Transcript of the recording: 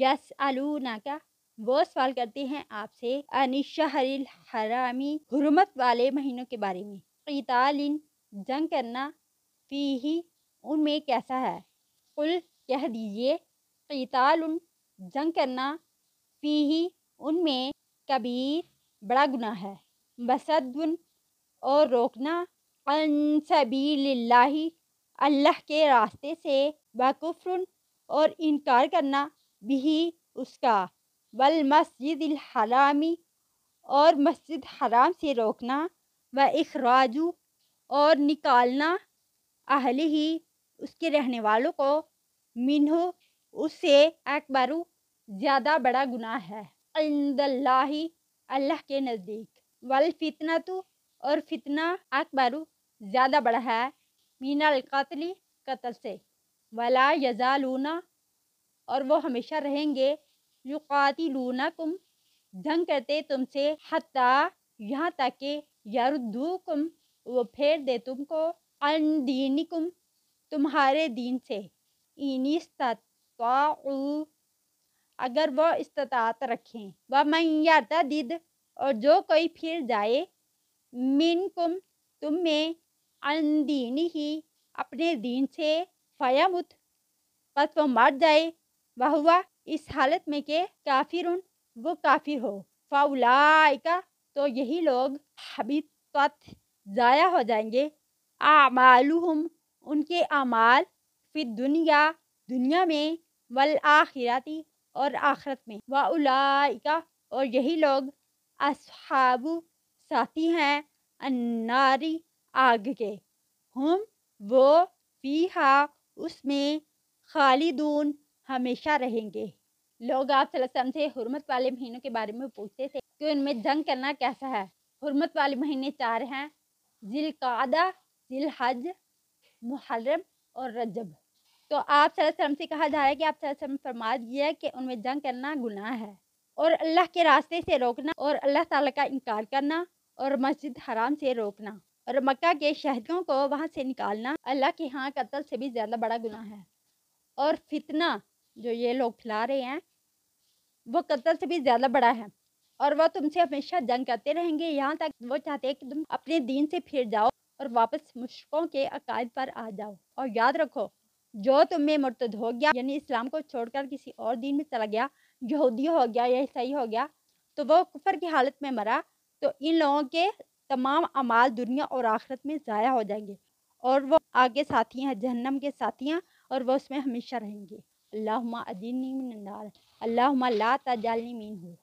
yes अलूना नाका वो सवाल करते हैं आपसे अनिशहरिल हरामी हरमत वाले महीनों के बारे में इतालिन जंग करना फी ही उनमें कैसा है कुल कह दीजिए क़ताल जंग करना फी ही उनमें कबीर बड़ा गुना है बसदन और रोकना अनसबील्ला अल्लाह के रास्ते से बकुफ़र और इनकार करना भी उसका वल मस्जिद हरामी और मस्जिद हराम से रोकना व अखराजू और निकालना अहल ही उसके रहने वालों को मिनह उससे अकबरू ज़्यादा बड़ा गुनाह है इंदल्लाही अल्लाह के नज़दीक वल फितना तो और फितना अकबरू ज़्यादा बड़ा है मीना कतली कतल से वला यजालूना और वो हमेशा रहेंगे युकाती लूना कुम जंग करते तुमसे हता यहाँ तक यारुद्दू कुम वो फेर दे तुमको अनदीनिकुम तुम्हारे दीन से ईनी अगर वो इस्तात रखें व मैयाता दिद और जो कोई फिर जाए मिन कुम तुम में अनदीनी ही अपने दीन से फयामुत बस वो मर जाए बहुआ इस हालत में के काफिर उन वो काफिर हो फाउलाय का तो यही लोग हबी हबीत ज़ाया हो जाएंगे आमालुम उनके आमाल फिर दुनिया दुनिया में वल आखिरती और आखरत में वाउलाइका और यही लोग अस्हाबु साथी हैं अन्नारी आग के हम वो फीहा उसमें खालिदून हमेशा रहेंगे लोग आप से हरमत वाले महीनों के बारे में पूछते थे कि उनमें जंग करना कैसा है हरमत वाले महीने चार हैं जिल हज मुहर्रम और रजब तो आप वसम से कहा जा रहा है कि आप वसम फरमा दिया कि उनमें जंग करना गुनाह है और अल्लाह के रास्ते से रोकना और अल्लाह ताला का इनकार करना और मस्जिद हराम से रोकना और मक्का के शहदों को वहाँ से निकालना अल्लाह के यहाँ कत्ल से भी ज़्यादा बड़ा गुनाह है और फितना जो ये लोग खिला रहे हैं वो कत्ल से भी ज़्यादा बड़ा है और वह तुमसे हमेशा जंग करते रहेंगे यहाँ तक वो चाहते हैं कि तुम अपने दीन से फिर जाओ और वापस मुश्कों के अकायद पर आ जाओ और याद रखो जो तुम्हें मुर्तद हो गया यानी इस्लाम को छोड़कर किसी और दीन में चला गया यहूदी हो गया या ईसाई हो गया तो वह कुफर की हालत में मरा तो इन लोगों के तमाम अमाल दुनिया और आखिरत में ज़ाया हो जाएंगे और वो आगे साथियाँ जहन्नम के साथियाँ और वह उसमें हमेशा रहेंगे اللهم أدني من النار اللهم لا تجعلني منه